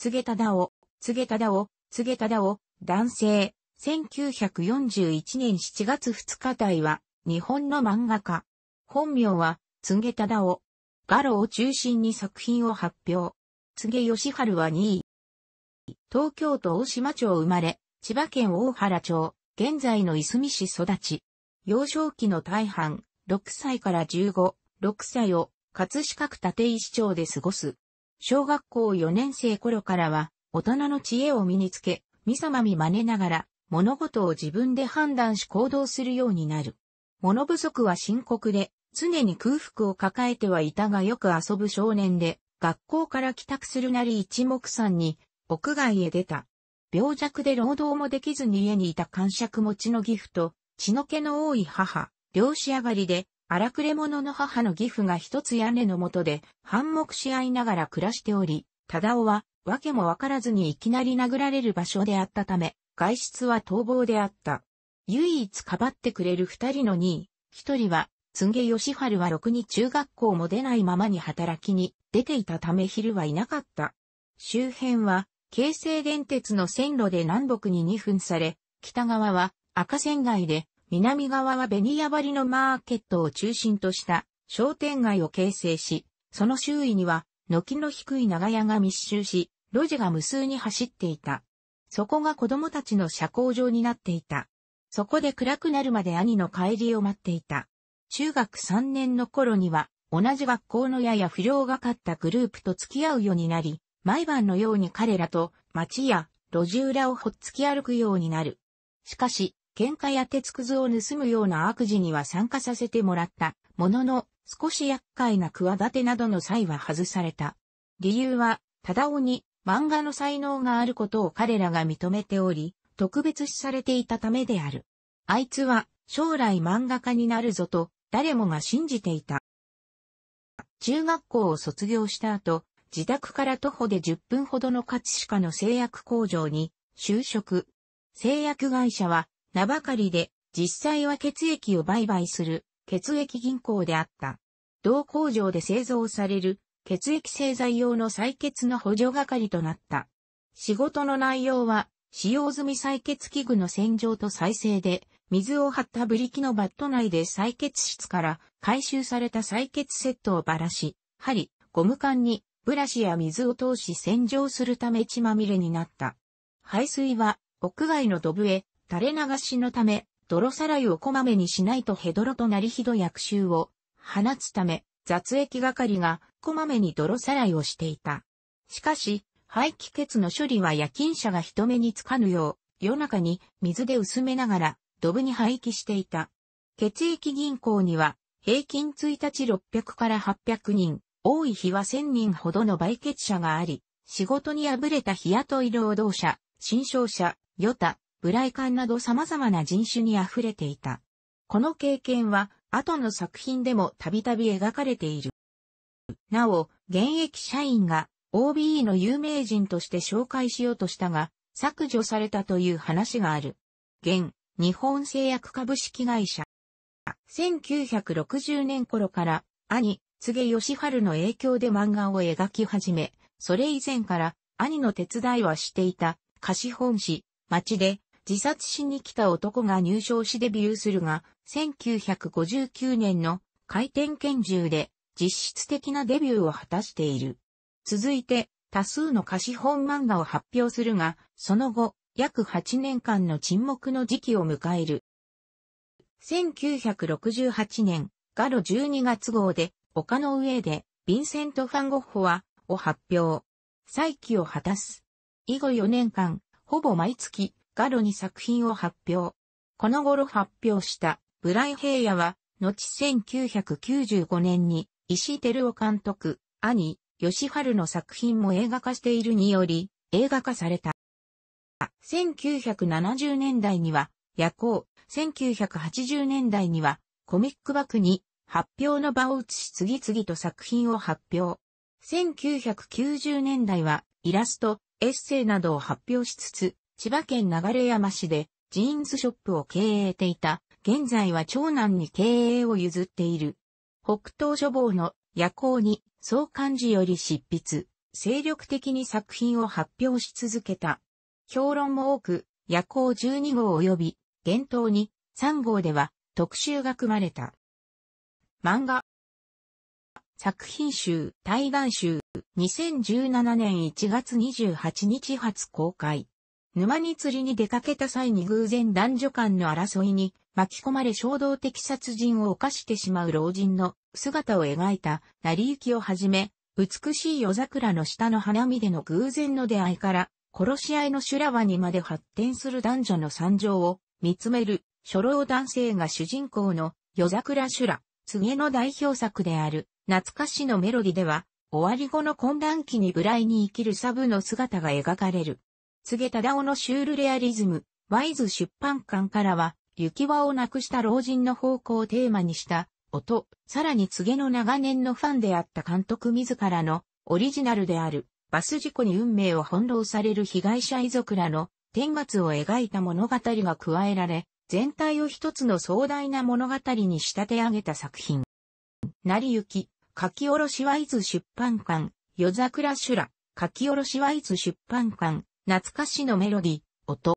つげただお、つげただお、つげただお、男性、1941年7月2日大は、日本の漫画家。本名は、つげただお。ガロを中心に作品を発表。つげ義春は2位。東京都大島町生まれ、千葉県大原町、現在のいすみ市育ち。幼少期の大半、6歳から15、6歳を、葛飾区立石町で過ごす。小学校4年生頃からは、大人の知恵を身につけ、見まみ真似ながら、物事を自分で判断し行動するようになる。物不足は深刻で、常に空腹を抱えてはいたがよく遊ぶ少年で、学校から帰宅するなり一目散に、屋外へ出た。病弱で労働もできずに家にいた感触持ちの義父と、血の気の多い母、漁師上がりで、荒くれ者の母の義父が一つ屋根の下で反目し合いながら暮らしており、忠夫は、訳もわからずにいきなり殴られる場所であったため、外出は逃亡であった。唯一かばってくれる二人の二位、一人は、つんげ義春はろくに中学校も出ないままに働きに出ていたため昼はいなかった。周辺は、京成電鉄の線路で南北に2分され、北側は赤線街で南側はベニヤ張りのマーケットを中心とした商店街を形成し、その周囲には軒の低い長屋が密集し、路地が無数に走っていた。そこが子供たちの社交場になっていた。そこで暗くなるまで兄の帰りを待っていた。中学3年の頃には、同じ学校のやや不良がかったグループと付き合うようになり、毎晩のように彼らと街や路地裏をほっつき歩くようになる。しかし、喧嘩や鉄くずを盗むような悪事には参加させてもらった。ものの、少し厄介な企てなどの際は外された。理由は、忠雄に漫画の才能があることを彼らが認めており、特別視されていたためである。あいつは将来漫画家になるぞと誰もが信じていた。中学校を卒業した後、自宅から徒歩で10分ほどの葛飾の製薬工場に就職。製薬会社は名ばかりで、実際は血液を売買する血液銀行であった。同工場で製造される血液製剤用の採血の補助係となった。仕事の内容は、使用済み採血器具の洗浄と再生で、水を張ったブリキのバット内で採血室から回収された採血セットをばらし、針、ゴム管にブラシや水を通し洗浄するため血まみれになった。排水は屋外のドブへ垂れ流しのため、泥さらいをこまめにしないとヘドロとなりひど薬臭を放つため、雑液係がこまめに泥さらいをしていた。しかし、排気血の処理は夜勤者が人目につかぬよう、夜中に水で薄めながら、ドブに排気していた。血液銀行には、平均1日600から800人、多い日は1000人ほどの売血者があり、仕事に敗れた日雇い労働者、新商者、ヨタ、ブライカンなど様々な人種に溢れていた。この経験は、後の作品でもたびたび描かれている。なお、現役社員が OBE の有名人として紹介しようとしたが、削除されたという話がある。現、日本製薬株式会社。1960年頃から兄、柘義春の影響で漫画を描き始め、それ以前から兄の手伝いはしていた、貸本誌、町で自殺しに来た男が入賞しデビューするが、1959年の回転拳銃で実質的なデビューを果たしている。続いて、多数の貸本漫画を発表するが、その後、約8年間の沈黙の時期を迎える。1968年、ガロ12月号で、丘の上で、ヴィンセント・ファン・ゴッホは、を発表。再起を果たす。以後4年間、ほぼ毎月、ガロに作品を発表。この頃発表したブライ平野は、後1995年に石照夫監督、兄、吉春の作品も映画化しているにより、映画化された。1970年代には、夜行、1980年代には、コミックバックに発表の場を移し次々と作品を発表。1990年代は、イラスト、エッセイなどを発表しつつ、千葉県流山市でジーンズショップを経営ていた、現在は長男に経営を譲っている。北東書房の夜行に総刊時より執筆、精力的に作品を発表し続けた。評論も多く、夜行12号及び、厳冬に3号では特集が組まれた。漫画。作品集、対談集、2017年1月28日発公開。沼に釣りに出かけた際に偶然男女間の争いに巻き込まれ衝動的殺人を犯してしまう老人の姿を描いた成り行きをはじめ、美しい夜桜の下の花見での偶然の出会いから、殺し合いの修羅場にまで発展する男女の惨状を見つめる初老男性が主人公の夜桜修羅、次の代表作である懐かしのメロディでは、終わり後の混乱期に無頼に生きるサブの姿が描かれる。告げ忠夫のシュールレアリズム、ワイズ出版館からは、雪輪をなくした老人の方向をテーマにした、音、さらに告げの長年のファンであった監督自らの、オリジナルである、バス事故に運命を翻弄される被害者遺族らの、天末を描いた物語が加えられ、全体を一つの壮大な物語に仕立て上げた作品。成り行き、書き下ろしワイズ出版館、夜桜修羅、書き下ろしワイズ出版館、懐かしのメロディ、音。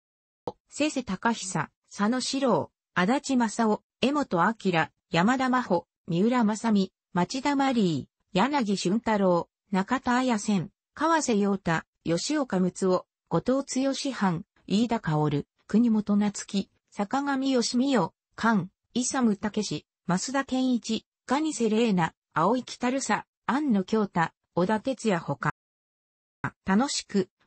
瀬瀬隆久、佐野史郎、足立正夫、江本明、山田真帆、三浦正美、町田マリー、柳俊太郎、中田綾仙、川瀬陽太、吉岡睦夫、後藤剛藩、飯田薫、国本夏樹、坂上義美代、菅、伊佐武武増田健一、蟹瀬玲奈、青木たるさ、安野京太、小田哲也ほか。楽しく、